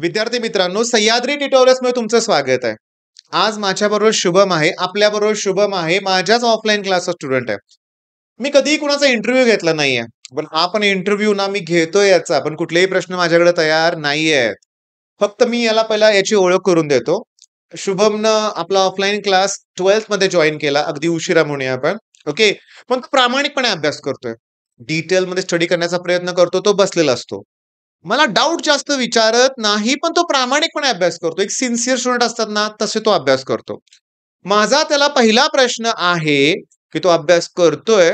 विद्यार्थी मित्रांनो सह्याद्री मध्ये तुमचं स्वागत आहे आज माझ्याबरोबर शुभम आहे आपल्याबरोबर शुभम आहे माझ्याच ऑफलाईन क्लासचा स्टुडंट आहे मी कधीही कुणाचा इंटरव्ह्यू घेतला नाहीये पण हा पण इंटरव्ह्यू ना मी घेतोय याचा पण कुठलेही प्रश्न माझ्याकडे तयार नाही आहेत फक्त मी याला पहिला याची ओळख करून देतो शुभमनं आपला ऑफलाईन क्लास ट्वेल्थ मध्ये जॉईन केला अगदी उशिरा म्हणूया आपण ओके पण तो प्रामाणिकपणे अभ्यास करतोय डिटेलमध्ये स्टडी करण्याचा प्रयत्न करतो तो बसलेला असतो मला डाऊट जास्त विचारत नाही पण तो प्रामाणिकपणे अभ्यास करतो एक सिन्सिअर स्टुडंट असतात ना तसे तो अभ्यास करतो माझा त्याला पहिला प्रश्न आहे की तो अभ्यास करतोय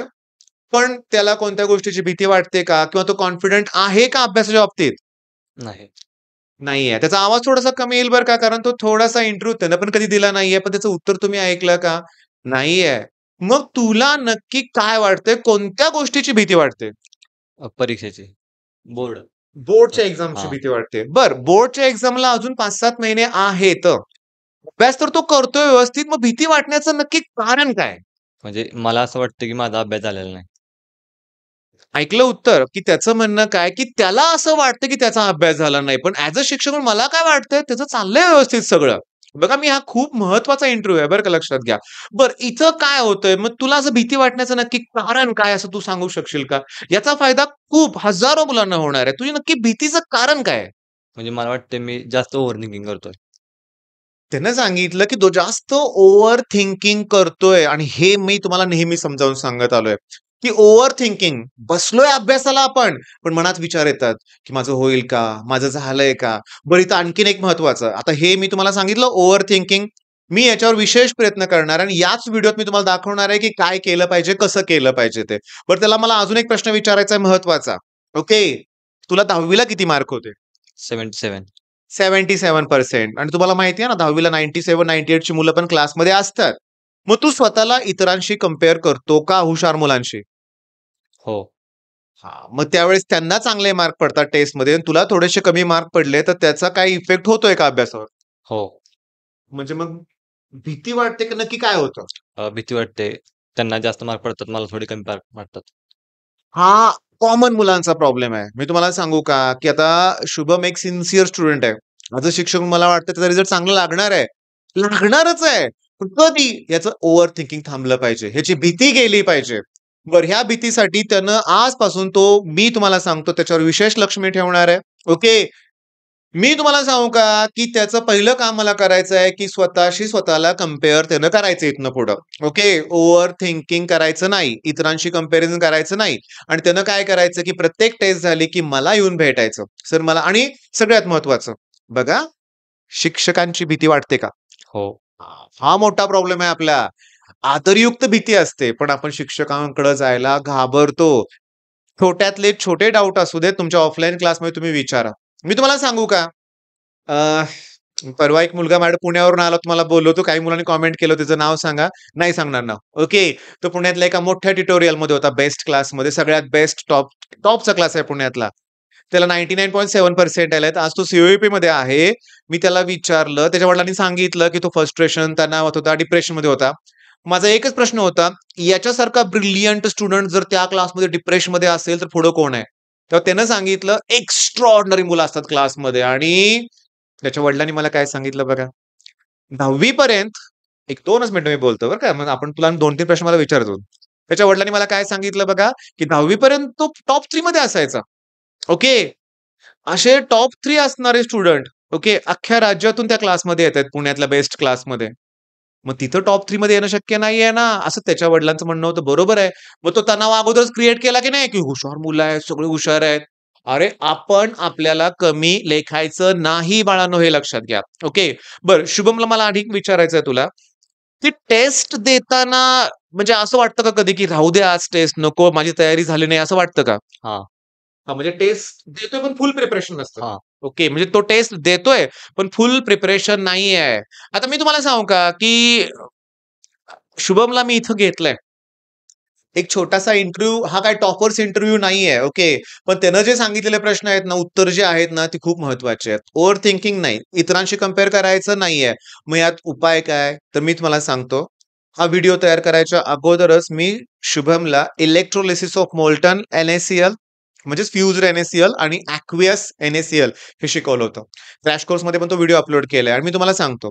पण त्याला कोणत्या गोष्टीची भीती वाटते का किंवा तो कॉन्फिडंट आहे का अभ्यासाच्या बाबतीत नाही नाहीये त्याचा आवाज थोडासा कमी येईल बरं का कारण तो थोडासा इंटरव्ह्यू त्यानं पण कधी दिला नाहीये पण त्याचं उत्तर तुम्ही ऐकलं का नाहीये मग तुला नक्की काय वाटतंय कोणत्या गोष्टीची भीती वाटते परीक्षेची बोर्ड बोर्डच्या एक्झामची भीती वाटते बर बोर्डच्या एक्झामला अजून पाच सात महिने आहेत अभ्यास तर तो करतोय व्यवस्थित मग भीती वाटण्याचं नक्की कारण काय म्हणजे मला असं वाटतं की माझा अभ्यास झालेला नाही ऐकलं उत्तर की त्याचं म्हणणं काय की त्याला असं वाटतं की त्याचा अभ्यास झाला नाही पण ऍज अ शिक्षक मला काय वाटतंय त्याचं चाललंय व्यवस्थित सगळं बघा मी हा खूप महत्वाचा इंटरव्ह्यू आहे बरं का लक्षात घ्या बरं इथं काय होतंय मग तुला असं भीती वाटण्याचं नक्की कारण काय असं तू सांगू शकशील का याचा फायदा खूप हजारो मुलांना होणार आहे तुझी नक्की भीतीचं कारण काय म्हणजे मला वाटतं मी जास्त ओव्हर थिंकिंग करतोय त्यानं सांगितलं की तो जास्त ओव्हर थिंकिंग करतोय आणि हे मी तुम्हाला नेहमी समजावून सांगत आलोय की ओव्हर थिंकिंग बसलोय अभ्यासाला आपण पण मनात विचार येतात की माझं होईल का माझं झालंय का बरं इथं आणखीन एक महत्वाचं आता हे मी तुम्हाला सांगितलं ओव्हर थिंकिंग मी याच्यावर विशेष प्रयत्न करणार आणि याच व्हिडिओत मी तुम्हाला दाखवणार आहे की काय केलं पाहिजे कसं केलं पाहिजे ते बरं त्याला मला अजून एक प्रश्न विचारायचा आहे महत्वाचा ओके तुला दहावीला किती मार्क होते seventy seven seventy seven percent आणि तुम्हाला माहिती आहे ना दहावीला नाईन्टी सेव्हन नाईन्टी एटची मुलं पण क्लासमध्ये असतात मग तू स्वतःला इतरांशी कम्पेअर करतो का हुशार मुलांशी हो हा मग त्यावेळेस त्यांना चांगले मार्क पडतात टेस्टमध्ये आणि तुला थोडेसे कमी मार्क पडले तर त्याचा काय इफेक्ट होतोय का अभ्यासावर हो म्हणजे मग भीती वाटते की नक्की काय होतं भीती वाटते त्यांना जास्त मार्क पडतात मला थोडे कमी मार्क पडतात हा कॉमन मुलांचा प्रॉब्लेम आहे मी तुम्हाला सांगू का की आता शुभम एक सिन्सिअर स्टुडंट आहे माझं शिक्षक मला वाटतं त्याचा रिझल्ट चांगला लागणार आहे लागणारच आहे पण कधी याचं ओव्हर थिंकिंग थांबलं पाहिजे ह्याची भीती गेली पाहिजे बर ह्या भीतीसाठी त्यानं आजपासून तो मी तुम्हाला सांगतो त्याच्यावर विशेष लक्ष ठेवणार आहे ओके मी तुम्हाला सांगू का की त्याचं पहिलं काम मला करायचं आहे की स्वतःशी स्वतःला कम्पेअर त्यानं करायचं इथनं पुढं ओके ओव्हर थिंकिंग करायचं नाही इतरांशी कम्पेरिझन करायचं नाही आणि त्यानं काय करायचं की प्रत्येक टेस्ट झाली की मला येऊन भेटायचं सर मला आणि सगळ्यात महत्वाचं बघा शिक्षकांची भीती वाटते का हो हा मोठा प्रॉब्लेम आहे आपला आदरयुक्त भीती असते पण आपण शिक्षकांकडे जायला घाबरतो छोट्यातले छोटे डाऊट असू दे तुमच्या ऑफलाईन क्लासमध्ये तुम्ही विचारा मी तुम्हाला सांगू का परवा एक मुलगा मॅडम पुण्यावरून आला तुम्हाला बोललो तो काही मुलांनी कॉमेंट केलं त्याचं नाव सांगा नाही सांगणार ना ओके तो पुण्यातल्या एका मोठ्या ट्युटोरियल मध्ये होता बेस्ट क्लासमध्ये सगळ्यात बेस्ट टॉप टॉपचा क्लास आहे पुण्यातला त्याला ninety nine point seven percent आलाय आज तो सीओपी e मध्ये आहे मी त्याला विचारलं त्याच्या वडिलांनी सांगितलं की तो फ्रस्ट्रेशन होत होता डिप्रेशनमध्ये होता माझा एकच प्रश्न होता याच्यासारखा ब्रिलियंट स्टुडंट जर त्या क्लासमध्ये डिप्रेशनमध्ये असेल तर पुढं कोण आहे तेव्हा त्यानं सांगितलं एक्स्ट्रॉर्डनरी मुलं असतात क्लासमध्ये आणि त्याच्या वडिलांनी मला काय सांगितलं बघा दहावी पर्यंत एक दोनच मिनिट मी बोलतो बरं का आपण तुला दोन तीन प्रश्न मला विचारतो त्याच्या वडिलांनी मला काय सांगितलं बघा की दहावीपर्यंत पर्यंत तो टॉप थ्री मध्ये असायचा ओके असे टॉप थ्री असणारे स्टुडंट ओके अख्ख्या राज्यातून त्या क्लासमध्ये येतात पुण्यातल्या बेस्ट क्लासमध्ये मग तिथं टॉप थ्री मध्ये येणं शक्य नाहीये ना असं त्याच्या वडिलांचं म्हणणं होतं बरोबर आहे मग तो तणाव अगोदरच क्रिएट केला की नाही की हुशार मुलं आहेत सगळे हुशार आहेत अरे आपण आपल्याला कमी लेखायचं नाही बाळांनो हे लक्षात घ्या ओके बर शुभमला मला अधिक विचारायचं आहे तुला की टेस्ट देताना म्हणजे असं वाटतं का कधी की राहू दे आज टेस्ट नको माझी तयारी झाली नाही असं वाटतं का हा हा म्हणजे टेस्ट देतोय पण फुल प्रिपरेशन नसतं ओके म्हणजे तो टेस्ट देतोय पण फुल प्रिपरेशन नाही आहे आता मी तुम्हाला सांगू का की शुभमला मी इथं घेतलंय एक छोटासा इंटरव्ह्यू हा काय टॉपर्स इंटरव्ह्यू नाही आहे ओके पण त्यानं जे सांगितलेले प्रश्न आहेत ना उत्तर जे आहेत ना ती खूप महत्वाचे आहेत ओव्हर थिंकिंग नाही इतरांशी कम्पेअर करायचं नाहीये मग यात उपाय काय तर मी तुम्हाला सांगतो हा व्हिडिओ तयार करायच्या अगोदरच मी शुभमला electrolysis of molten N S C L म्हणजेच फ्युजर एनएसीएल आणि ऍक्वियस एनएसीएल हे शिकवलं होतं क्रॅश कोर्समध्ये पण तो व्हिडिओ अपलोड केलाय आणि मी तुम्हाला सांगतो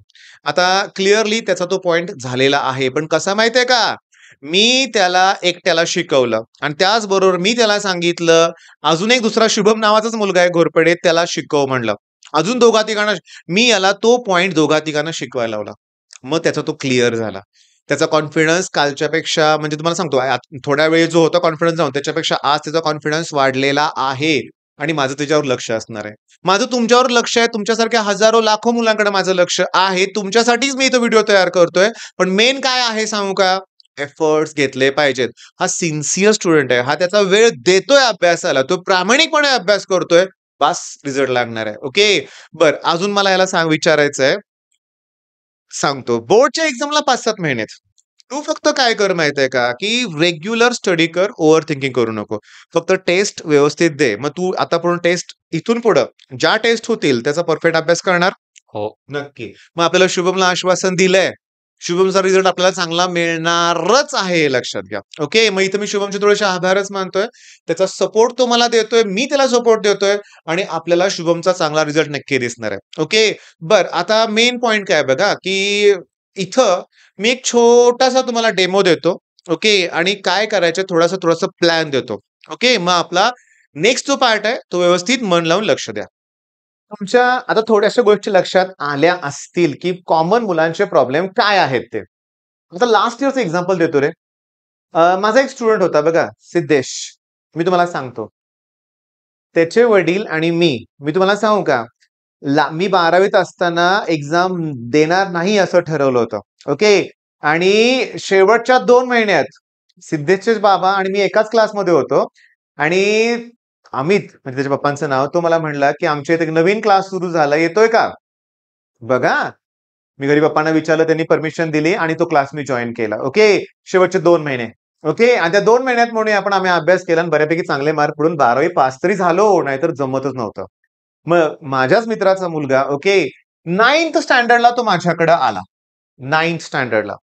आता क्लिअरली त्याचा तो पॉईंट झालेला आहे पण कसा माहिती आहे का मी त्याला एकट्याला शिकवलं आणि त्याचबरोबर मी त्याला सांगितलं अजून एक दुसरा शुभम नावाचाच मुलगा आहे घोरपडे त्याला शिकव म्हणलं अजून दोघा तिघांना मी याला तो पॉईंट दोघा तिघांना शिकवायला लावला मग त्याचा तो क्लिअर झाला त्याचा कॉन्फिडन्स कालच्यापेक्षा म्हणजे तुम्हाला सांगतो थोड्या वेळ जो होता कॉन्फिडन्स जाऊन त्याच्यापेक्षा आज त्याचा कॉन्फिडन्स वाढलेला आहे आणि माझं त्याच्यावर लक्ष असणार आहे माझं तुमच्यावर लक्ष आहे तुमच्यासारख्या हजारो लाखो मुलांकडे माझं लक्ष आहे तुमच्यासाठीच मी तो व्हिडिओ तयार करतोय पण मेन काय आहे सांगू का एफर्ट्स घेतले पाहिजेत हा सिन्सिअर स्टुडंट आहे हा त्याचा वेळ देतोय अभ्यासाला तो प्रामाणिकपणे अभ्यास करतोय बास रिझल्ट लागणार आहे ओके बर अजून मला याला सांग विचारायचं आहे सांगतो बोर्डच्या एक्झामला पाच सात महिन्यात तू फक्त काय कर माहित आहे का की रेग्युलर स्टडी कर ओव्हर थिंकिंग करू नको फक्त टेस्ट व्यवस्थित दे मग तू आता पण टेस्ट इथून पुढं ज्या टेस्ट होतील त्याचा परफेक्ट अभ्यास करणार हो नक्की मग आपल्याला शुभमला आश्वासन दिलंय शुभमचा रिझल्ट आपल्याला चांगला मिळणारच आहे लक्षात घ्या ओके मग इथं मी शुभमचे थोडेसे आभारच मानतोय त्याचा सपोर्ट तो मला देतोय मी त्याला सपोर्ट देतोय आणि आपल्याला शुभमचा चांगला रिझल्ट नक्की दिसणार आहे ओके बर आता मेन पॉइंट काय बघा की इथं मी एक छोटासा तुम्हाला डेमो देतो ओके आणि काय करायचं थोडासा थोडासा प्लॅन देतो ओके मग आपला नेक्स्ट जो पार्ट आहे तो व्यवस्थित मन लावून लक्ष द्या तुमच्या आता थोड्याशा गोष्टी लक्षात आल्या असतील की कॉमन मुलांचे प्रॉब्लेम काय आहेत ते आता लास्ट इयरचं एक्झाम्पल देतो रे माझा एक स्टुडंट होता बघा सिद्धेश मी तुम्हाला सांगतो त्याचे वडील आणि मी मी तुम्हाला सांगू का ला मी बारावीत असताना एक्झाम देणार नाही असं ठरवलं होतं ओके आणि शेवटच्या दोन महिन्यात सिद्धेशचे बाबा आणि मी एकाच क्लासमध्ये होतो आणि अमित म्हणजे त्याच्या पप्पांचं नाव तो मला म्हणला की आमच्या इथे नवीन क्लास सुरू झाला येतोय का बघा मी घरी पप्पांना विचारलं त्यांनी परमिशन दिली आणि तो क्लास मी जॉईन केला ओके शेवटचे दोन महिने ओके आणि त्या दोन महिन्यात म्हणून आपण आम्ही अभ्यास केला आणि बऱ्यापैकी चांगले मार्क पडून बारावी पास तरी झालो नाहीतर जमतच नव्हतं मग माझ्याच मित्राचा मुलगा ओके नाईन्थ स्टँडर्डला तो माझ्याकडे आला नाईन्थ स्टँडर्डला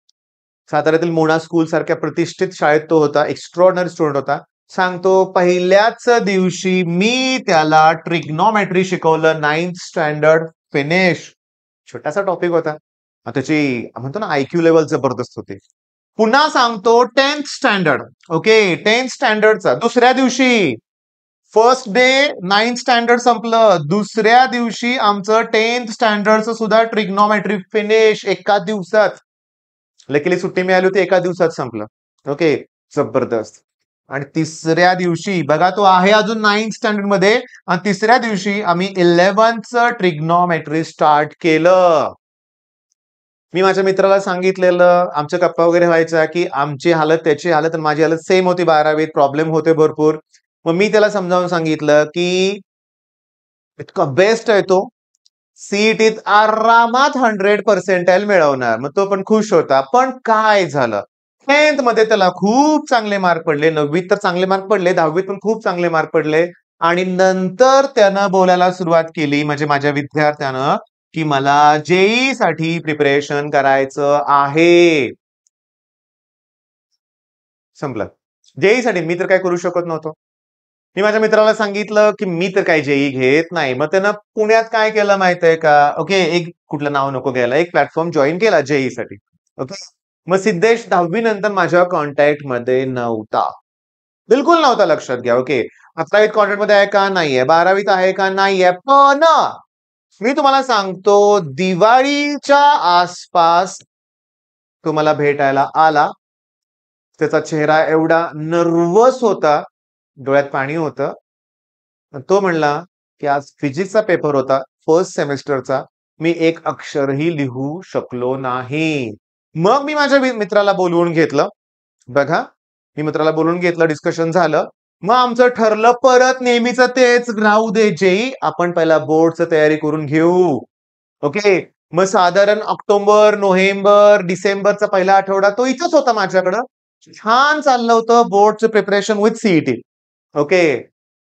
साताऱ्यातील मोना स्कूल सारख्या प्रतिष्ठित शाळेत तो होता एक्स्ट्रॉर्डनरी स्टुडंट होता सांगतो पहिल्याच दिवशी मी त्याला ट्रिग्नॉमेट्री शिकवलं नाईन्थ स्टँडर्ड फिनिश छोटासा टॉपिक होता त्याची म्हणतो ना आयक्यू लेवल जबरदस्त होते पुन्हा सांगतो टेन्थ स्टँडर्ड ओके टेन्थ स्टँडर्डचा दुसऱ्या दिवशी फर्स्ट डे नाईन्थ स्टँडर्ड संपलं दुसऱ्या दिवशी आमचं टेन्थ स्टँडर्डचं सुद्धा ट्रिग्नॉमेट्री फिनिश एका दिवसात लकीली सुट्टी मिळाली होती एका दिवसात संपलं ओके जबरदस्त आणि तिसऱ्या दिवशी बघा तो आहे अजून नाईन्थ स्टँडर्ड मध्ये आणि तिसऱ्या दिवशी आम्ही इलेव्हन्थ ट्रिग्नॉमेट्री स्टार्ट केलं मी माझ्या मित्राला सांगितलेलं आमच्या गप्पा वगैरे व्हायचा की आमची हालत त्याची हालत आणि माझी हालत सेम होती बारावीत प्रॉब्लेम होते भरपूर मग मी त्याला समजावून सांगितलं की इतका बेस्ट आहे तो सीईटीत e आरामात हंड्रेड पर्सेंटाईल मिळवणार मग तो पण खुश होता पण काय झालं टेन्थ मध्ये त्याला खूप चांगले मार्क पडले नववीत तर चांगले मार्क पडले दहावीत पण खूप चांगले मार्क पडले आणि नंतर त्यानं बोलायला सुरुवात केली म्हणजे माझ्या विद्यार्थ्यानं की मला जेई साठी प्रिपरेशन करायचं आहे संपलं जेई साठी मी तर काय करू शकत नव्हतो मी माझ्या मित्राला सांगितलं की मी तर काय जेई घेत नाही मग त्यानं पुण्यात काय केलं माहित आहे का ओके एक कुठलं नाव नको घ्यायला एक प्लॅटफॉर्म जॉईन केला जेई साठी ओके मग सिद्धेश दहावी नंतर माझ्या कॉन्टॅक्ट मध्ये नव्हता बिलकुल नव्हता लक्षात घ्या ओके अकरावीत कॉन्टॅक्ट मध्ये आहे का नाहीये बारावीत आहे का नाहीये पण मी तुम्हाला सांगतो दिवाळीच्या आसपास तुम्हाला भेटायला आला त्याचा चेहरा एवढा नर्वस होता डोळ्यात पाणी होतं तो म्हणला की आज फिजिक्सचा पेपर होता फर्स्ट सेमेस्टरचा मी एक अक्षरही लिहू शकलो नाही मग मी माझ्या मित्राला बोलवून घेतलं बघा मी मित्राला बोलवून घेतलं डिस्कशन झालं मग आमचं ठरलं परत नेहमीच तेच राहू दे जेई आपण पहिला बोर्डचं तयारी करून घेऊ ओके मग साधारण ऑक्टोबर नोव्हेंबर डिसेंबरचा पहिला आठवडा तो इथंच होता माझ्याकडं छान चाललं होतं बोर्डचं प्रिपरेशन विथ सीईटी ओके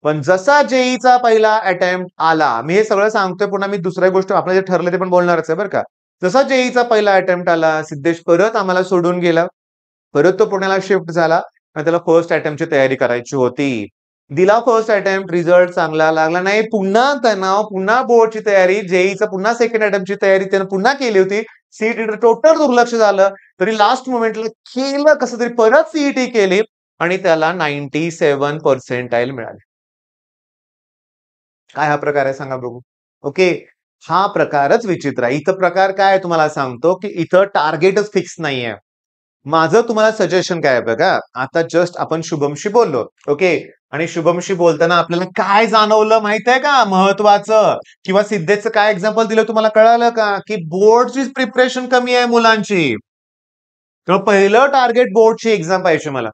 पण जसा जेईचा पहिला अटेम्प्ट आला मी हे सगळं सांगतोय पुन्हा मी दुसऱ्या गोष्ट आपलं जे ठरलं ते पण बोलणारच आहे बरं का जसा जेईचा पहिला अटेम्प्ट आला सिद्धेश परत आम्हाला सोडून गेला परत तो पुण्याला शिफ्ट झाला आणि त्याला फर्स्ट अटेम्प्टची तयारी करायची होती दिला फर्स्ट अटेम्प्ट रिझल्ट चांगला लागला नाही पुन्हा तणाव पुन्हा बोर्डची तयारी जेईचा पुन्हा सेकंड अटेम्प्टची तयारी त्यानं पुन्हा केली होती सीईटी टोटल दुर्लक्ष झालं तरी लास्ट मोमेंटला केलं कसं तरी परत सीईटी e केली आणि त्याला नाईन्टी सेव्हन पर्सेंटाईल मिळाले काय हा प्रकार आहे सांगा बघू ओके हा प्रकारच विचित्र आहे इथं प्रकार काय तुम्हाला सांगतो की इथं टार्गेटच फिक्स नाहीये माझं तुम्हाला सजेशन काय बघा आता जस्ट आपण शुभमशी बोललो ओके आणि शुभमशी बोलताना आपल्याला काय जाणवलं माहित आहे का महत्वाचं किंवा सिद्धेचं काय एक्झाम्पल दिलं तुम्हाला कळालं का की बोर्डची प्रिपरेशन कमी आहे मुलांची तर पहिलं टार्गेट बोर्डची एक्झाम पाहिजे मला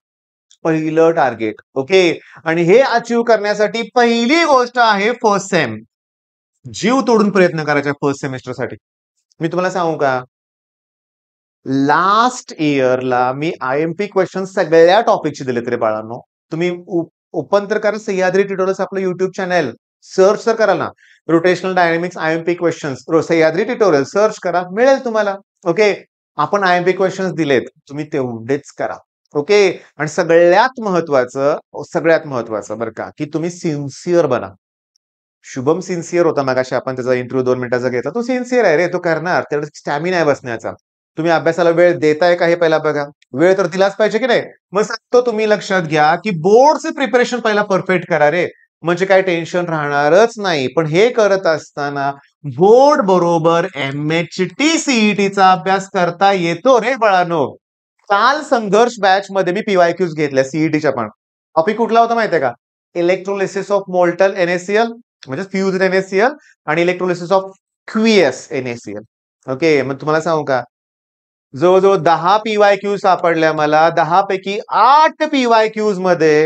पहिलं टार्गेट ओके आणि हे अचीव करण्यासाठी पहिली गोष्ट आहे फर्स्ट सेम जीव तोडून प्रयत्न करायचा फर्स्ट सेमेस्टर साठी मी तुम्हाला सांगू का लास्ट इयरला मी आय एम पी क्वेश्चन सगळ्या टॉपिकचे दिले तरी बाळांनो तुम्ही ओपन तर करा सह्याद्री ट्युटोरियल्स आपलं युट्यूब चॅनल सर्च तर करा ना rotational dynamics I M P questions Sahyadri tutorial search करा मिळेल तुम्हाला ओके आपण आय एम पी क्वेश्चन्स दिलेत तुम्ही तेवढेच करा ओके आणि सगळ्यात महत्वाचं सगळ्यात महत्वाचं बरं का की तुम्ही सिन्सिअर बना शुभम सिन्सिअर होता मगाशी आपण त्याचा इंटरव्ह्यू दोन मिनिटाचा घेतला तो सिन्सिअर आहे रे तो करणार त्याला स्टॅमिना आहे बसण्याचा तुम्ही अभ्यासाला वेळ देताय का हे पहिला बघा वेळ तर दिलाच पाहिजे की नाही मग सांगतो तुम्ही लक्षात घ्या की बोर्डचे प्रिपरेशन पहिला परफेक्ट करा रे म्हणजे काय टेन्शन राहणारच नाही पण हे करत असताना बोर्ड बरोबर एम एच टी सीईटीचा अभ्यास करता येतो रे बळानो काल संघर्ष बॅच मध्ये मी पीवाय क्यूज घेतल्या सीईटीच्या e पण टॉपिक कुठला होता माहितीये का इलेक्ट्रोलिसिस ऑफ मोल्टल एनएसीएल म्हणजे फ्यूज एन एसीएल आणि electrolysis of aqueous NACL okay मग तुम्हाला सांगू का जवळजवळ दहा पीवाय क्यू सापडल्या मला दहा पैकी आठ पीवाय क्यूज मध्ये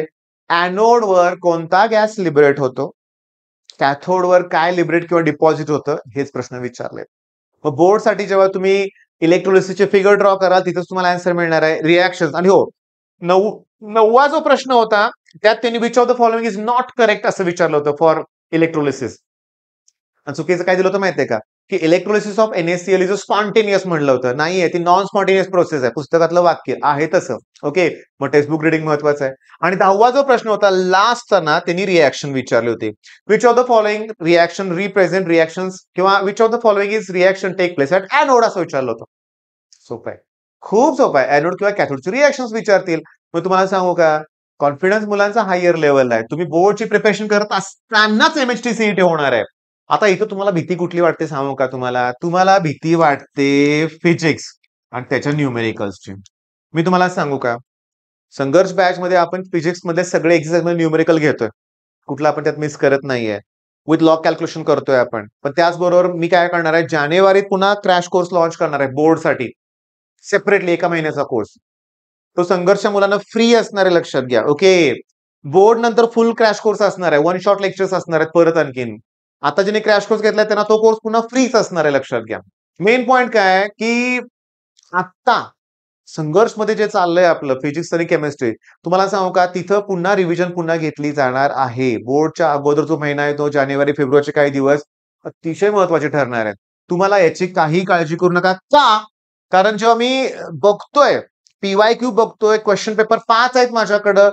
वर कोणता गॅस लिबरेट होतो कॅथोडवर काय लिबरेट किंवा डिपॉझिट होतं हेच प्रश्न विचारले मग बोर्डसाठी जेव्हा तुम्ही इलेक्ट्रोलिसिसचे फिगर ड्रॉ कराल तिथेच तुम्हाला आन्सर मिळणार आहे रिॲक्शन आणि हो नऊ नववा जो प्रश्न होता त्यात त्यांनी which of the following is not correct असं विचारलं होतं फॉर इलेक्ट्रोलिसिस चुकीचं काय दिलं होतं माहितीये का की electrolysis of NSCL is spontaneous म्हणलं होतं नाहीये ती नॉन स्पॉन्टेनियस प्रोसेस आहे पुस्तकातलं वाक्य आहे तसं ओके मग टेक्स्टबुक रिडिंग महत्वाचं आहे आणि दहावा जो प्रश्न होता ना त्यांनी रिॲक्शन विचारली होते which of the following reaction represent reaction किंवा which of the following is reaction take place at anode असं विचारलं होतं सोपं आहे खूप सोपं आहे अनोड किंवा कॅथोडचे रिॲक्शन विचारतील मग तुम्हाला सांगू का कॉन्फिडन्स मुलांचा हायर लेवल आहे तुम्ही बोर्डची प्रिपरेशन करत असतानाच एमएचटी सीईटी e होणार आहे आता इथं तुम्हाला भीती कुठली वाटते सांगू का तुम्हाला तुम्हाला भीती वाटते फिजिक्स आणि त्याच्या न्यूमेरिकल्सची मी तुम्हाला सांगू का संघर्ष बॅच मध्ये आपण फिजिक्स मध्ये सगळे एक्झॅक्ट न्यूमेरिकल घेतोय कुठला आपण त्यात मिस करत नाहीये विथ लॉ कॅल्क्युलेशन करतोय आपण पण त्याचबरोबर मी काय करणार आहे जानेवारीत पुन्हा क्रॅश कोर्स लॉन्च करणार आहे बोर्डसाठी सेपरेटली एका महिन्याचा कोर्स तो संघर्ष मुलांना फ्री असणार आहे लक्षात घ्या ओके बोर्ड नंतर फुल क्रॅश कोर्स असणार आहे वन शॉट लेक्चर्स असणार आहेत परत आणखीन आता ज्यांनी क्रॅश कोर्स घेतलाय त्यांना तो कोर्स पुन्हा फ्रीच असणार आहे लक्षात घ्या मेन पॉइंट काय की आत्ता संघर्ष मध्ये जे चाललंय आपलं फिजिक्स आणि केमिस्ट्री तुम्हाला सांगू का तिथं पुन्हा रिव्हिजन पुन्हा घेतली जाणार आहे बोर्डच्या अगोदर जो महिना आहे तो जानेवारी फेब्रुवारीचे काही दिवस अतिशय महत्वाचे ठरणार आहेत तुम्हाला याची काही काळजी करू नका का कारण जेव्हा मी बघतोय पीवाय क्यू बघतोय क्वेश्चन पेपर पाच आहेत माझ्याकडं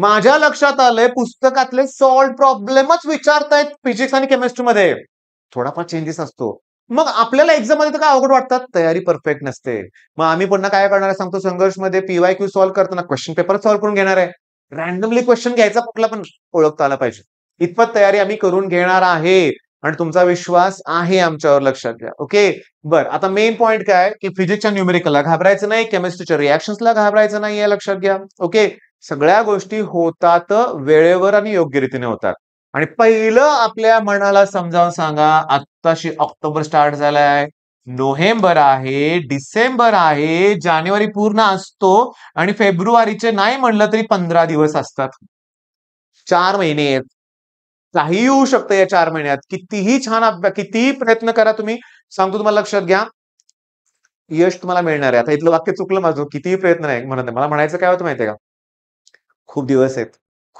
माझ्या लक्षात आलंय पुस्तकातले सॉल्व प्रॉब्लेमच विचारतायत फिजिक्स आणि केमिस्ट्रीमध्ये थोडाफार चेंजेस असतो मग आपल्याला एक्झाम मध्ये काय अवघड वाटतात तयारी परफेक्ट नसते मग आम्ही पुन्हा काय करणार आहे सांगतो संघर्षमध्ये पीवाय क्यू सॉल्व्ह करताना क्वेश्चन पेपर सॉल्व्ह करून घेणार आहे रॅन्डमली क्वेश्चन घ्यायचा कुठला पण ओळखता आला पाहिजे इतपत तयारी आम्ही करून घेणार आहे आणि तुमचा विश्वास आहे आमच्यावर लक्षात घ्या ओके बर आता मेन पॉईंट काय की फिजिक्सच्या न्युमेरिकलला घाबरायचं नाही केमिस्ट्रीच्या रिॲक्शन्सला घाबरायचं नाही या लक्षात घ्या ओके सगळ्या गोष्टी होतात वेळेवर आणि योग्य रीतीने होतात आणि पहिलं आपल्या मनाला समजावून सांगा आत्ताशी ऑक्टोबर स्टार्ट झालाय नोव्हेंबर आहे डिसेंबर आहे जानेवारी पूर्ण असतो आणि फेब्रुवारीचे नाही म्हणलं तरी पंधरा दिवस असतात चार महिने आहेत काही येऊ शकतं या चार महिन्यात कितीही छान अभ्यास कितीही प्रयत्न करा तुम्ही सांगतो तुम्हाला लक्षात घ्या यश तुम्हाला मिळणार आहे आता इथलं वाक्य चुकलं माझं कितीही प्रयत्न नाही म्हणत नाही मला म्हणायचं काय होतं माहितीये का खूप दिवस आहेत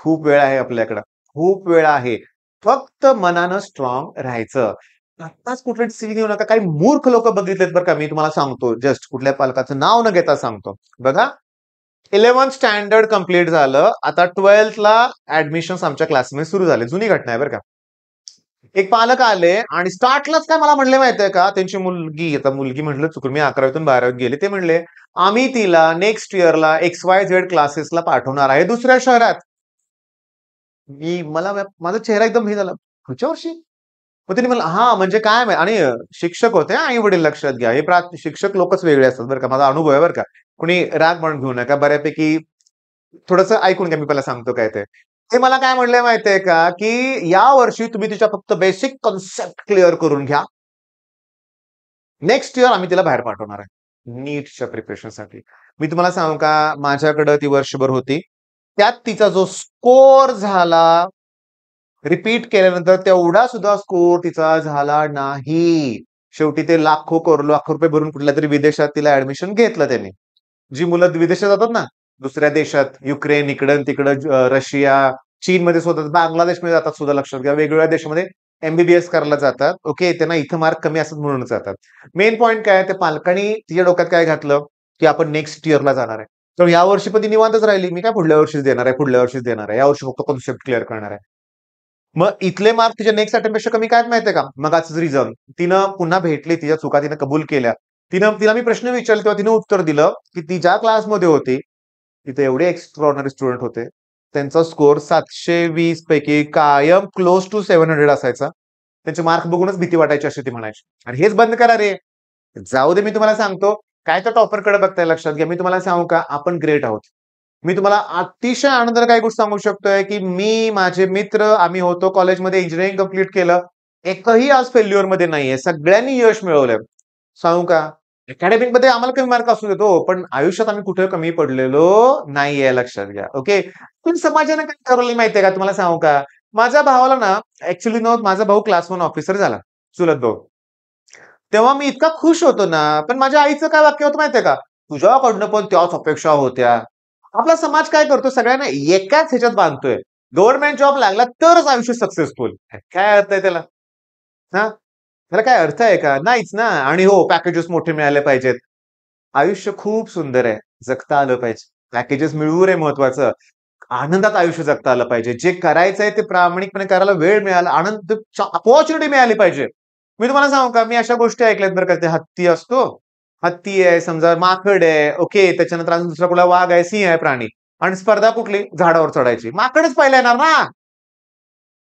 खूप वेळ आहे आपल्याकडं खूप वेळ आहे फक्त मनानं स्ट्रॉंग राहायचं आताच कुठले डिसिजन घेऊ नका काही मूर्ख लोक बघितलेत बरं का मी तुम्हाला सांगतो जस्ट कुठल्या पालकाचं नाव न घेता सांगतो बघा इलेव्हन्थ स्टँडर्ड कम्प्लीट झालं आता ट्वेल्थला ऍडमिशन आमच्या क्लासमध्ये सुरू झाले जुनी घटना आहे बरं का एक पालक आले आणि स्टार्टलाच काय मला म्हणले आहे का त्यांची मुलगी आता मुलगी म्हटलं चुकून मी अकरावीतून बारावीत गेले ते म्हणले आम्ही तिला नेक्स्ट इयरला एक्स वाय झेड क्लासेसला पाठवणार आहे दुसऱ्या शहरात मी मला माझा चेहरा एकदम हे झाला पुढच्या वर्षी मग तिने म्हणलं हा म्हणजे काय आणि शिक्षक होते आई वडील लक्षात घ्या हे प्रा शिक्षक लोकच वेगळे असतात बरं का माझा अनुभव आहे बरं का कुणी राग म्हणून घेऊ नका बऱ्यापैकी थोडस ऐकून घ्या मी पहिला सांगतो काय ते ते मला काय म्हणलंय माहितीये का की या वर्षी तुम्ही तिच्या फक्त बेसिक कॉन्सेप्ट क्लिअर करून घ्या नेक्स्ट इयर आम्ही तिला बाहेर पाठवणार आहे नीटच्या प्रिपरेशनसाठी मी तुम्हाला सांगू का माझ्याकडं ती वर्षभर होती त्यात तिचा जो स्कोअर झाला रिपीट केल्यानंतर तेवढा सुद्धा स्कोर तिचा झाला नाही शेवटी ते लाखो करोड लाखो रुपये भरून कुठल्या तरी विदेशात तिला ऍडमिशन घेतलं त्यांनी जी मुलं विदेशात जातात ना दुसऱ्या देशात युक्रेन इकडं तिकडं रशिया चीनमध्ये स्वतः बांगलादेशमध्ये जातात सुद्धा लक्षात घ्या वेगवेगळ्या देशामध्ये एमबीबीएस करायला जातात ओके त्यांना इथं मार्क कमी असतात म्हणून जातात मेन पॉईंट काय ते पालकांनी तिच्या डोक्यात काय घातलं की आपण नेक्स्ट इयरला जाणार आहे तर या वर्षी पण निवांतच राहिली मी काय पुढल्या वर्षीच देणार आहे पुढल्या वर्षीच देणार आहे या वर्षी फक्त कॉन्सेप्ट क्लिअर करणार आहे मग इथले मार्क तिच्या नेक्स्ट अटेम्प्ट कमी काय माहितीये का मग आज रिझल्ट तिनं पुन्हा भेटली तिच्या चुका तिनं कबूल केल्या तिनं तिला मी प्रश्न विचारले तेव्हा तिनं उत्तर दिलं की ती ज्या क्लासमध्ये होती तिथे एवढे एक्स्ट्रॉर्डनरी स्टुडंट होते त्यांचा स्कोअर सातशे वीस पैकी कायम क्लोज टू सेव्हन हंड्रेड असायचा त्यांचे मार्क बघूनच भीती वाटायची अशी ती म्हणायची आणि हेच बंद करा रे जाऊ दे मी तुम्हाला सांगतो काय तर टॉपरकडे बघताय लक्षात घ्या मी तुम्हाला सांगू का आपण ग्रेट आहोत मी तुम्हाला अतिशय आनंद काही गोष्ट सांगू शकतोय की मी माझे मित्र आम्ही होतो कॉलेजमध्ये इंजिनिअरिंग कम्प्लीट केलं एकही आज फेल्युअरमध्ये नाहीये सगळ्यांनी यश मिळवलंय सांगू का मध्ये आम्हाला कमी मार्क असू देतो पण आयुष्यात आम्ही कुठे कमी पडलेलो नाहीये लक्षात घ्या ओके पण समाजाने काय ठरवलं माहितीये का तुम्हाला सांगू का माझ्या भावाला ना ऍक्च्युली न माझा भाऊ क्लास वन ऑफिसर झाला चुलत भाऊ तेव्हा मी इतका खुश होतो ना पण माझ्या आईचं काय वाक्य होतं माहितीये का तुझ्याकडनं पण त्याच अपेक्षा होत्या आपला समाज काय करतो सगळ्यांना एकाच ह्याच्यात बांधतोय गव्हर्नमेंट जॉब लागला तरच आयुष्य सक्सेसफुल काय अर्थ आहे त्याला हा त्याला काय अर्थ आहे का नाहीच ना आणि हो पॅकेजेस मोठे मिळाले पाहिजेत आयुष्य खूप सुंदर आहे जगता आलं पाहिजे पॅकेजेस मिळवू रे महत्वाचं आनंदात आयुष्य जगता आलं पाहिजे जे करायचं आहे ते प्रामाणिकपणे करायला वेळ मिळाला आनंद अपॉर्च्युनिटी मिळाली पाहिजे मी तुम्हाला सांगू का मी अशा गोष्टी ऐकल्यात बरं का ते हत्ती असतो हत्ती आहे समजा माकड आहे ओके त्याच्यानंतर अजून दुसरा कुठला वाघ आहे सिंह आहे प्राणी आणि स्पर्धा कुठली झाडावर चढायची माकडच पाहिला येणार ना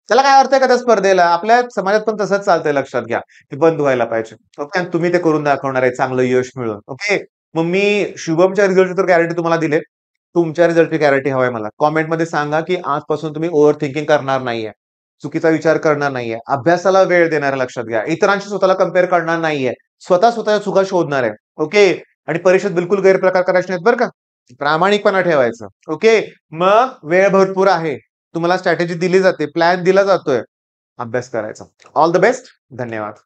त्याला काय अर्थ आहे का त्या स्पर्धेला आपल्या समाजात पण तसंच चालतंय लक्षात घ्या ते बंद व्हायला पाहिजे ओके आणि तुम्ही ते करून दाखवणार आहे चांगलं यश मिळून ओके मग मी शुभमच्या रिझल्टची तर गॅरंटी तुम्हाला दिले तुमच्या रिझल्टची गॅरंटी हवाय मला कॉमेंटमध्ये सांगा की आजपासून तुम्ही ओव्हर थिंकिंग करणार नाहीये चुकीचा विचार करणार नाहीये अभ्यासाला वेळ देणार लक्षात घ्या इतरांशी स्वतःला कम्पेअर करणार नाहीये स्वतः स्वतःच्या चुका शोधणार आहे ओके आणि परीक्षेत बिलकुल गैरप्रकार करायचे नाहीत बरं का प्रामाणिकपणा ठेवायचं ओके मग वेळ भरपूर आहे तुम्हाला स्ट्रॅटेजी दिली जाते प्लॅन दिला जातोय अभ्यास करायचा ऑल द बेस्ट धन्यवाद